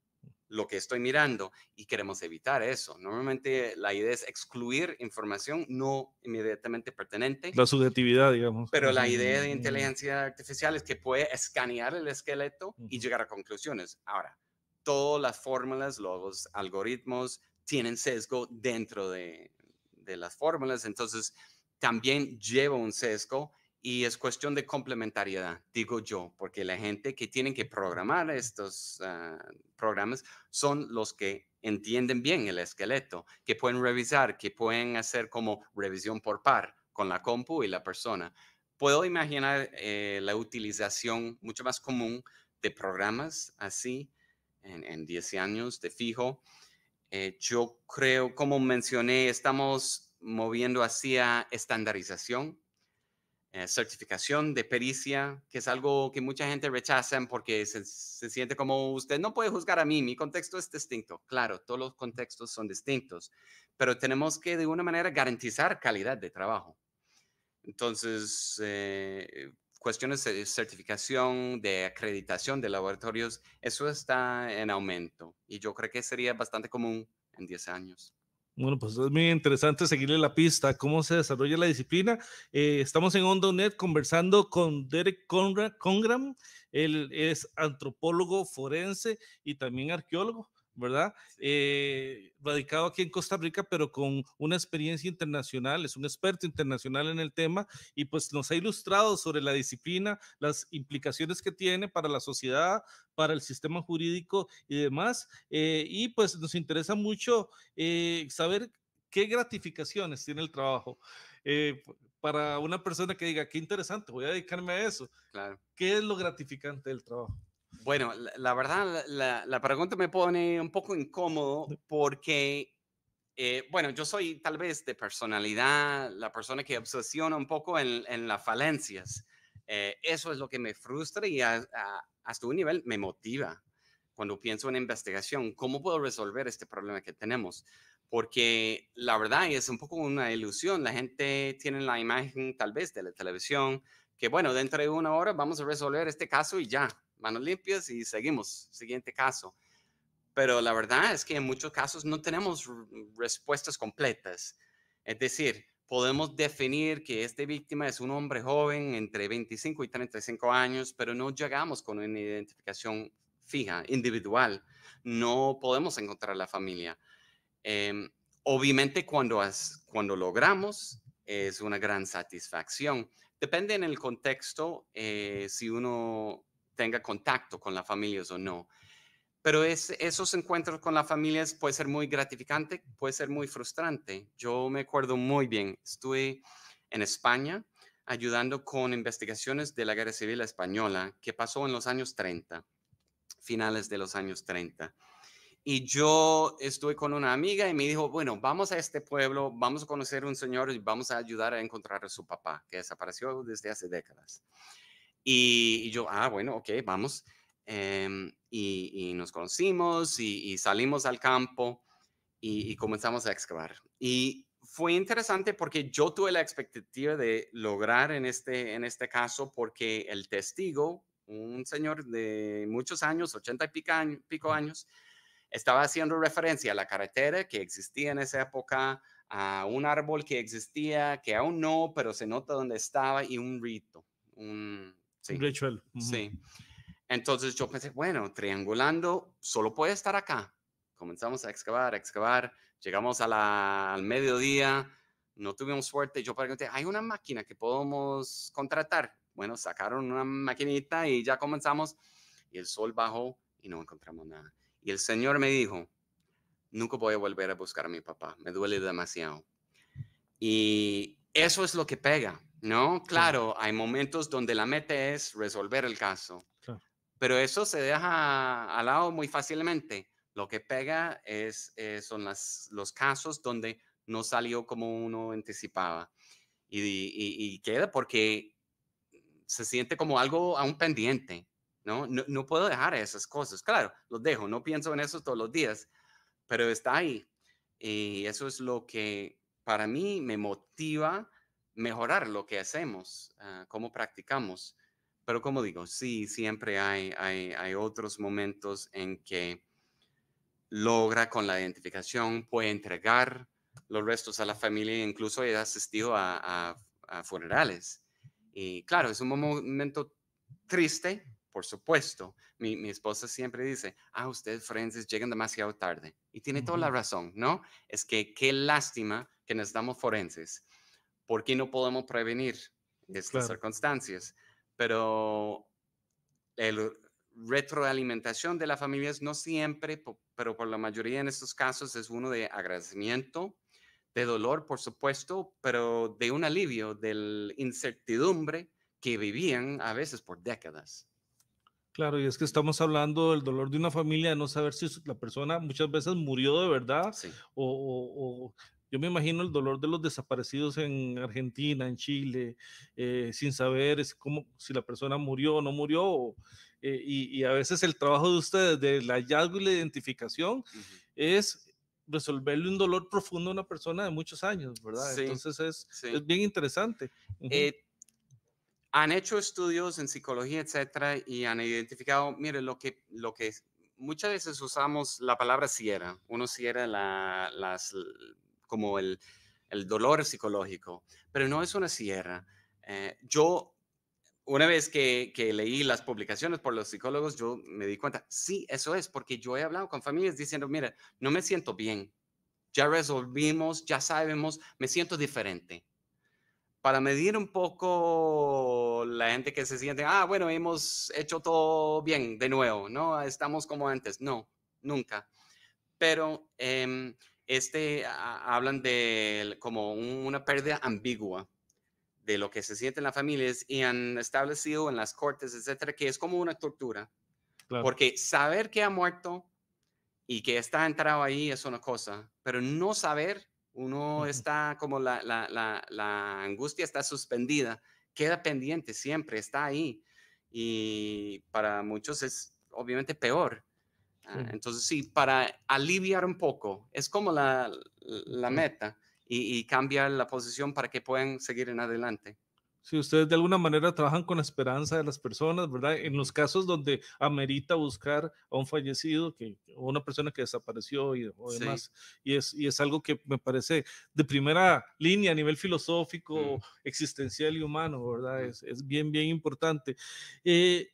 [SPEAKER 2] lo que estoy mirando y queremos evitar eso. Normalmente la idea es excluir información no inmediatamente pertinente.
[SPEAKER 1] La subjetividad, digamos. Pero la idea de inteligencia
[SPEAKER 2] artificial es que puede escanear el esqueleto y llegar a conclusiones. Ahora, todas las fórmulas, los algoritmos tienen sesgo dentro de, de las fórmulas, entonces también lleva un sesgo y es cuestión de complementariedad, digo yo, porque la gente que tienen que programar estos ah, programas son los que entienden bien el esqueleto, que pueden revisar, que pueden hacer como revisión por par con la compu y la persona. Puedo imaginar eh, la utilización mucho más común de programas así en, 10 años de fijo. Eh, yo creo, como mencioné, estamos moviendo hacia estandarización eh, certificación de pericia, que es algo que mucha gente rechaza porque se, se, siente como usted no puede juzgar a mí, mi contexto es distinto. Claro, todos los contextos son distintos, pero tenemos que de una manera garantizar calidad de trabajo. Entonces, eh, cuestiones de certificación, de acreditación de laboratorios, eso está en aumento y yo creo que sería bastante común en 10 años.
[SPEAKER 1] Bueno, pues es muy interesante seguirle la pista, cómo se desarrolla la disciplina. Eh, estamos en OndoNet conversando con Derek Congram. Él es antropólogo forense y también arqueólogo. ¿verdad? Eh, radicado aquí en Costa Rica, pero con una experiencia internacional, es un experto internacional en el tema y pues nos ha ilustrado sobre la disciplina, las implicaciones que tiene para la sociedad, para el sistema jurídico y demás. Eh, y pues nos interesa mucho eh, saber qué gratificaciones tiene el trabajo. para una persona que diga, qué interesante, voy a dedicarme a eso. Claro. ¿Qué es lo gratificante del trabajo? Bueno, la, verdad, la,
[SPEAKER 2] pregunta me pone un poco incómodo porque, eh, bueno, yo soy tal vez de personalidad, la persona que obsesiona un poco en, las falencias. Eh, eso es lo que me frustra y a, hasta un nivel me motiva cuando pienso en investigación, cómo puedo resolver este problema que tenemos. Porque la verdad es un poco una ilusión. La gente tiene la imagen tal vez de la televisión, que bueno, dentro de una hora vamos a resolver este caso y ya manos limpias y seguimos. Siguiente caso. Pero la verdad es que en muchos casos no tenemos mm, respuestas completas. Es decir, podemos definir que esta víctima es un hombre joven entre 25 y 35 años, pero no llegamos con una identificación fija, individual. No podemos encontrar la familia. Em, obviamente cuando, cuando logramos es una gran satisfacción. Depende en el contexto eh, si uno tenga contacto con las familias o no. Pero es, esos encuentros con las familias puede ser muy gratificante, puede ser muy frustrante. Yo me acuerdo muy bien, estuve en España ayudando con investigaciones de la Guerra Civil Española que pasó en los años 30, finales de los años 30. Y yo estuve con una amiga y me dijo, bueno, vamos a este pueblo, vamos a conocer a un señor y vamos a ayudar a encontrar a su papá, que desapareció desde hace décadas. Y, yo, ah, bueno, ok, vamos. Em, y, nos conocimos y, salimos al campo y, comenzamos a excavar. Y fue interesante porque yo tuve la expectativa de lograr en este, en este caso porque el testigo, un señor de muchos años, 80 y pico, pico años, estaba haciendo referencia a la carretera que existía en esa época, a un árbol que existía, que aún no, pero se nota dónde estaba, y un rito, un, Sí. Sí. Entonces yo pensé, bueno, triangulando, solo puede estar acá. Comenzamos a excavar, a excavar, llegamos al mediodía, no tuvimos suerte. Yo pregunté, ¿hay una máquina que podemos contratar? Bueno, sacaron una maquinita y ya comenzamos. Y el sol bajó y no encontramos nada. Y el Señor me dijo, nunca voy a volver a buscar a mi papá, me duele demasiado. Y eso es lo que pega. No, claro, hay momentos donde la meta es resolver el caso, pero eso se deja al lado muy fácilmente. Lo que pega es, eh, son las, los casos donde no salió como uno anticipaba y, queda porque se siente como algo aún pendiente, ¿no? ¿no? ¿no? puedo dejar esas cosas. Claro, los dejo, no pienso en eso todos los días, pero está ahí. Y eso es lo que para mí me motiva mejorar lo que hacemos, ah, cómo practicamos. Pero como digo, sí, siempre hay, hay, otros momentos en que logra con la identificación, puede entregar los restos a la familia, e incluso ha asistido a, funerales. Y claro, es un momento triste, por supuesto. Mi, mi, esposa siempre dice, ah, ustedes forenses llegan demasiado tarde. Y tiene toda la razón, ¿no? Es que qué lástima que nos damos forenses ¿Por qué no podemos prevenir estas circunstancias. Pero la retroalimentación de la familia es no siempre, pero por la mayoría en estos casos es uno de agradecimiento, de dolor, por supuesto, pero de un alivio de la incertidumbre que vivían a veces por décadas.
[SPEAKER 1] Claro, y es que estamos hablando del dolor de una familia, de no saber si la persona muchas veces murió de verdad o, o, o yo me imagino el dolor de los desaparecidos en Argentina, en Chile, eh, sin saber como si la persona murió o no murió. Eh, y, a veces el trabajo de ustedes del hallazgo y la identificación es resolverle un dolor profundo a una persona de muchos años, ¿verdad? Entonces es, bien interesante. Eh, han hecho
[SPEAKER 2] estudios en psicología, etcétera, y han identificado, mire, lo que, lo que muchas veces usamos la palabra sierra. uno cierra la, las como el, el dolor psicológico, pero no es una sierra. Eh, yo, una vez que, que, leí las publicaciones por los psicólogos, yo me di cuenta, sí, eso es, porque yo he hablado con familias diciendo, mira, no me siento bien, ya resolvimos, ya sabemos, me siento diferente. Para medir un poco la gente que se siente, ah, bueno, hemos hecho todo bien de nuevo, ¿no? Estamos como antes. No, nunca. Pero eh, este hablan de como una pérdida ambigua de lo que se siente en las familias y han establecido en las cortes, etcétera, que es como una tortura. Porque saber que ha muerto y que está entrado ahí es una cosa, pero no saber, uno está como la, angustia está suspendida, queda pendiente siempre, está ahí. Y para muchos es obviamente peor. Ah, entonces, sí, para aliviar un poco, es como la, la meta y, y cambiar la posición para que puedan seguir en adelante.
[SPEAKER 1] Si ustedes de alguna manera trabajan con la esperanza de las personas, ¿verdad? En los casos donde amerita buscar a un fallecido, que, o una persona que desapareció y demás. Y, es, y es algo que me parece de primera línea a nivel filosófico, existencial y humano, ¿verdad? Es, es, bien, bien importante. Eh,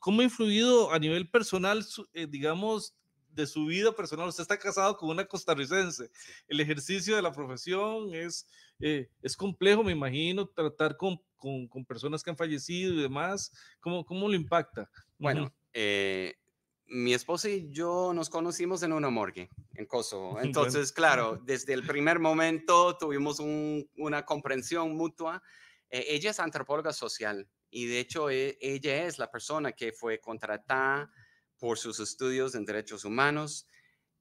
[SPEAKER 1] ¿cómo ha influido a nivel personal, eh, digamos, de su vida personal? Usted está casado con una costarricense. El ejercicio de la profesión es, eh, es complejo, me imagino, tratar con, con, personas que han fallecido y demás. ¿Cómo, cómo lo impacta? Bueno,
[SPEAKER 2] eh,
[SPEAKER 1] mi esposa y yo
[SPEAKER 2] nos conocimos en una morgue en Kosovo. Entonces, claro, desde el primer momento tuvimos una comprensión mutua. E, ella es antropóloga social y de hecho e, ella es la persona que fue contratada por sus estudios en derechos humanos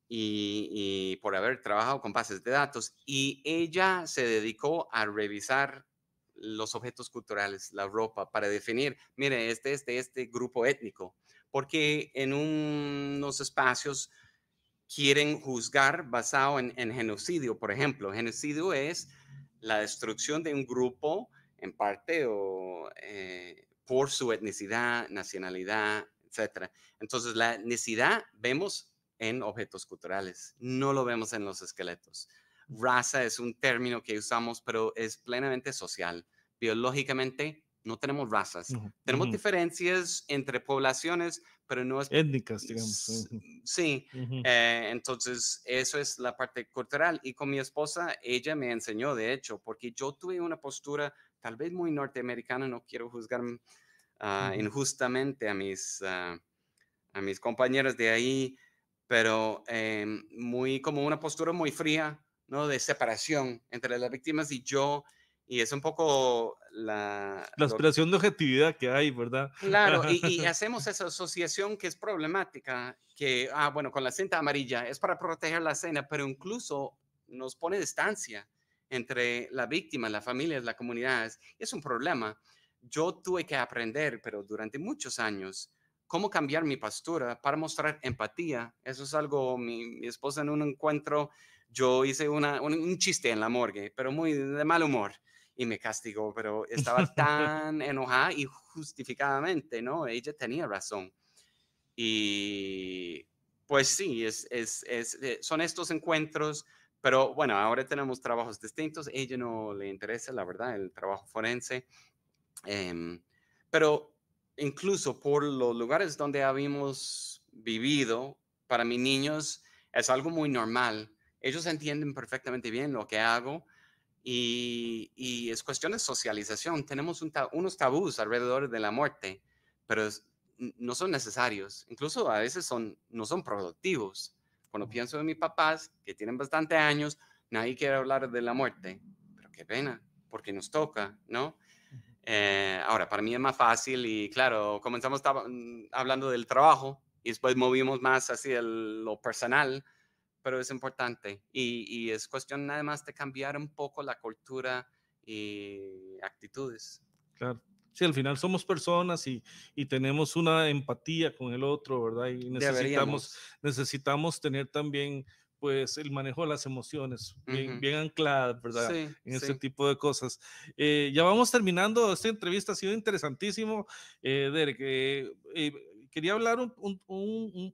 [SPEAKER 2] y, por haber trabajado con bases de datos y ella se dedicó a revisar los objetos culturales, la ropa, para definir, mire, este es de este grupo étnico, porque en unos espacios quieren juzgar basado en genocidio, por ejemplo. Genocidio es la destrucción de un grupo en parte o, eh, por su etnicidad, nacionalidad, etc. Entonces, la etnicidad vemos en objetos culturales, no lo vemos en los esqueletos. Raza es un término que usamos, pero es plenamente social. Biológicamente no tenemos razas. tenemos diferencias entre poblaciones, pero no es...
[SPEAKER 1] Étnicas, digamos.
[SPEAKER 2] Sí. Eh, entonces, eso es la parte cultural. Y con mi esposa, ella me enseñó, de hecho, porque yo tuve una postura tal vez muy norteamericana, no quiero juzgar mm, ah, injustamente a mis, ah, a mis compañeros de ahí, pero em, muy como una postura muy fría, ¿no? De separación entre las víctimas y yo. Y es un poco la... La aspiración
[SPEAKER 1] de objetividad que hay, ¿verdad? Claro, y,
[SPEAKER 2] hacemos esa asociación que es problemática, que, ah, bueno, con la cinta amarilla es para proteger la escena, pero incluso nos pone distancia entre la víctima, las familias, las comunidades. Es un problema. Yo tuve que aprender, pero durante muchos años, cómo cambiar mi postura para mostrar empatía. Eso es algo, mi, esposa en un encuentro, yo hice un, chiste en la morgue, pero muy de mal humor y me castigó, pero estaba tan enojada y justificadamente, ¿no? Ella tenía razón. Y pues sí, eh, son estos encuentros pero bueno, ahora tenemos trabajos distintos. A ella no le interesa, la verdad, el trabajo forense. Em, pero incluso por los lugares donde habíamos vivido, para mis niños es algo muy normal. Ellos entienden perfectamente bien lo que hago y, es cuestión de socialización. Tenemos unos tabús alrededor de la muerte, pero no son necesarios. Incluso a veces son, no son productivos. Cuando pienso en mis papás, que tienen bastante años, nadie quiere hablar de la muerte. Pero qué pena, porque nos toca, ¿no? Eh, ahora, para mí es más fácil y claro, comenzamos mm, hablando del trabajo y después movimos más hacia lo personal, pero es importante y, y es cuestión nada más de cambiar un poco la cultura y actitudes.
[SPEAKER 1] Claro. Sí, al final somos personas y, y, tenemos una empatía con el otro, ¿verdad? Y necesitamos, necesitamos tener también pues el manejo de las emociones, bien, bien, ancladas, ¿verdad? en este tipo de cosas. Eh, ya vamos terminando, esta entrevista ha sido interesantísimo, eh, Derek. Eh, eh Quería hablar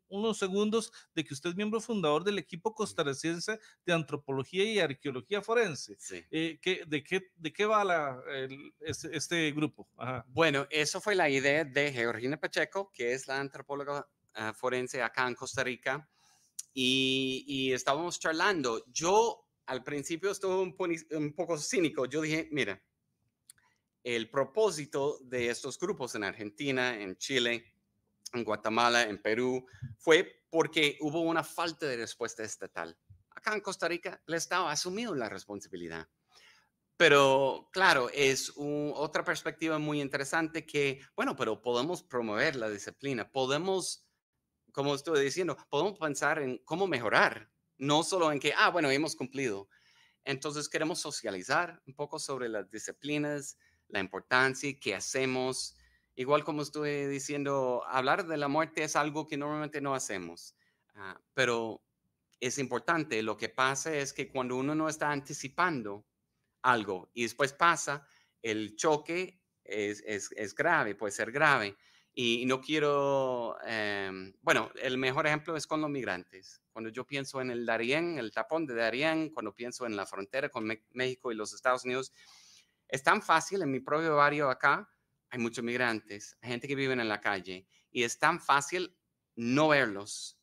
[SPEAKER 1] unos segundos de que usted es miembro fundador del equipo costarricense de antropología y arqueología forense. Eh, de, qué, ¿De qué va este, grupo? Bueno, eso fue
[SPEAKER 2] la idea de Georgina Pacheco, que es la antropóloga ah, forense acá en Costa Rica. Y, estábamos charlando. Yo al principio estuve un, un poco cínico. Yo dije, mira, el propósito de estos grupos en Argentina, en Chile, en Guatemala, en Perú, fue porque hubo una falta de respuesta estatal. Acá en Costa Rica, el Estado ha asumido la responsabilidad. Pero claro, es otra perspectiva muy interesante que, bueno, pero podemos promover la disciplina, podemos, como estuve diciendo, podemos pensar en cómo mejorar, no solo en que, ah, bueno, hemos cumplido. Entonces queremos socializar un poco sobre las disciplinas, la importancia, qué hacemos, igual como estuve diciendo, hablar de la muerte es algo que normalmente no hacemos, ah, pero es importante. Lo que pasa es que cuando uno no está anticipando algo y después pasa, el choque es, es, es grave, puede ser grave. Y, no quiero, em, bueno, el mejor ejemplo es con los migrantes. Cuando yo pienso en el Darién, el tapón de Darién, cuando pienso en la frontera con México y los Estados Unidos, es tan fácil en mi propio barrio acá hay muchos migrantes, gente que vive en la calle y es tan fácil no verlos.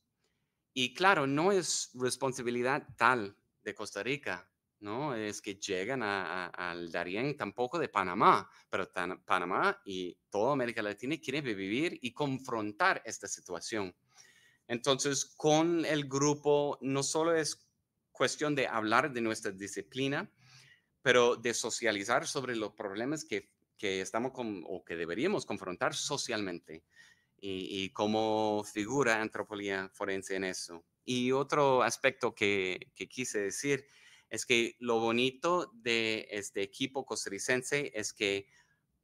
[SPEAKER 2] Y claro, no es responsabilidad tal de Costa Rica, ¿no? Es que llegan al Darién, tampoco de Panamá, pero Panamá y toda América Latina quieren vivir y confrontar esta situación. Entonces, con el grupo no solo es cuestión de hablar de nuestra disciplina, pero de socializar sobre los problemas que que estamos con, o que deberíamos confrontar socialmente y, cómo figura antropología forense en eso. Y otro aspecto que, que quise decir es que lo bonito de este equipo costarricense es que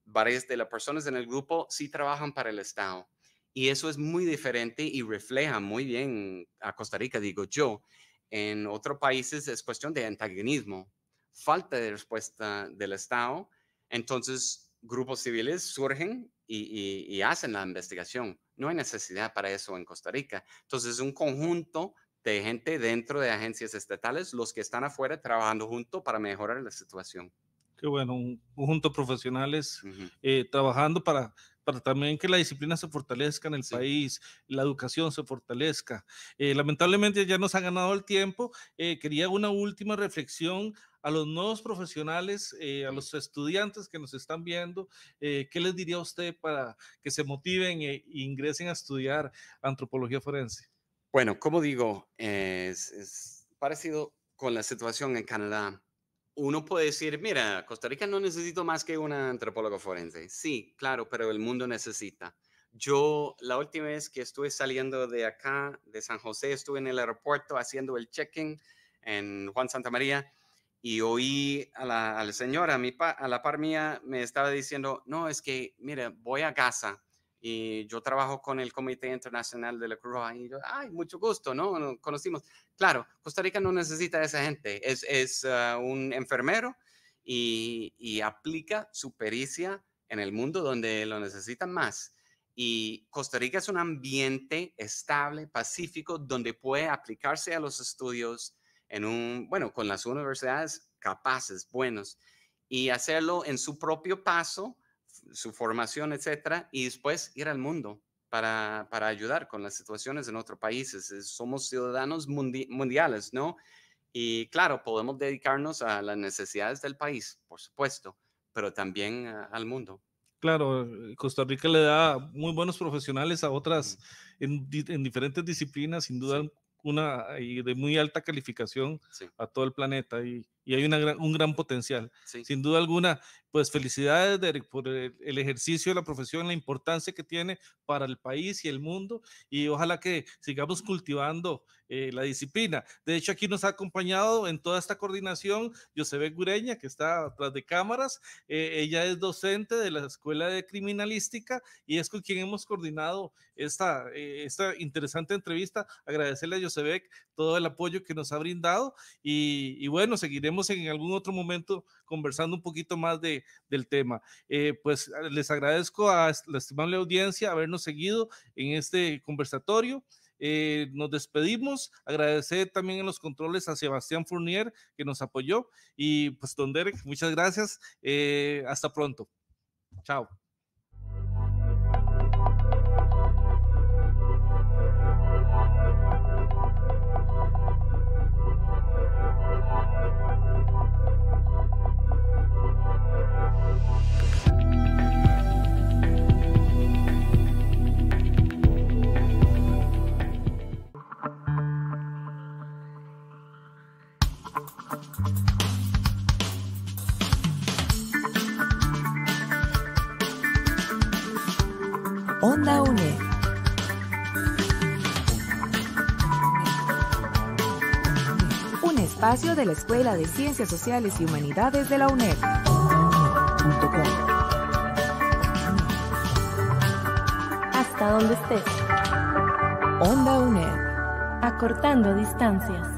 [SPEAKER 2] varias de las personas en el grupo sí trabajan para el Estado. Y eso es muy diferente y refleja muy bien a Costa Rica, digo yo. En otros países es cuestión de antagonismo, falta de respuesta del Estado. Entonces, grupos civiles surgen y, hacen la investigación. No hay necesidad para eso en Costa Rica. Entonces, es un conjunto de gente dentro de agencias estatales, los que están afuera trabajando junto para mejorar la
[SPEAKER 1] situación. Qué bueno, un conjunto de profesionales eh, trabajando para, para también que la disciplina se fortalezca en el país, la educación se fortalezca. Eh, lamentablemente ya nos ha ganado el tiempo. Eh, quería una última reflexión a los nuevos profesionales, eh, a los estudiantes que nos están viendo, eh, ¿qué les diría a usted para que se motiven e ingresen a estudiar antropología forense? Bueno, como
[SPEAKER 2] digo, eh, es, parecido con la situación en Canadá uno puede decir, mira, Costa Rica no necesita más que un antropólogo forense. Sí, claro, pero el mundo necesita. Yo la última vez que estuve saliendo de acá, de San José, estuve en el aeropuerto haciendo el check-in en Juan Santa María y oí a la, a la señora, a, mi a la par mía, me estaba diciendo, no, es que, mire, voy a Gaza y yo trabajo con el Comité Internacional de la Cruz Roja. Y yo, ay, mucho gusto, ¿no? conocimos. Claro, Costa Rica no necesita a esa gente. Es, ah, un enfermero y, y aplica su pericia en el mundo donde lo necesitan más. Y Costa Rica es un ambiente estable, pacífico, donde puede aplicarse a los estudios en un, bueno, con las universidades capaces, buenos, y hacerlo en su propio paso, su formación, etcétera, y después ir al mundo para, para ayudar con las situaciones en otros países. Somos ciudadanos mundiales, ¿no? Y claro, podemos dedicarnos a las necesidades del país, por supuesto, pero también al mundo.
[SPEAKER 1] Claro, eh, Costa Rica le da muy buenos profesionales a otras en diferentes disciplinas, sin duda una y de muy alta calificación a todo el planeta y y hay una un gran potencial. Sin duda alguna, pues felicidades por el, ejercicio de la profesión, la importancia que tiene para el país y el mundo y ojalá que sigamos cultivando eh, la disciplina. De hecho, aquí nos ha acompañado en toda esta coordinación Josebe Gureña, que está atrás de cámaras. Eh, ella es docente de la Escuela de Criminalística y es con quien hemos coordinado esta, eh, esta interesante entrevista. Agradecerle a Josebe todo el apoyo que nos ha brindado y, y bueno, seguiremos en algún otro momento conversando un poquito más de, del tema. Eh, pues ah, les agradezco a la estimable audiencia habernos seguido en este conversatorio. Eh, nos despedimos. Agradecer también en los controles a Sebastián Fournier que nos apoyó. Y pues, don Derek, muchas gracias. Eh, hasta pronto. Chao. de la Escuela de Ciencias Sociales y Humanidades de la UNED. Hasta donde estés. Onda UNED. Acortando distancias.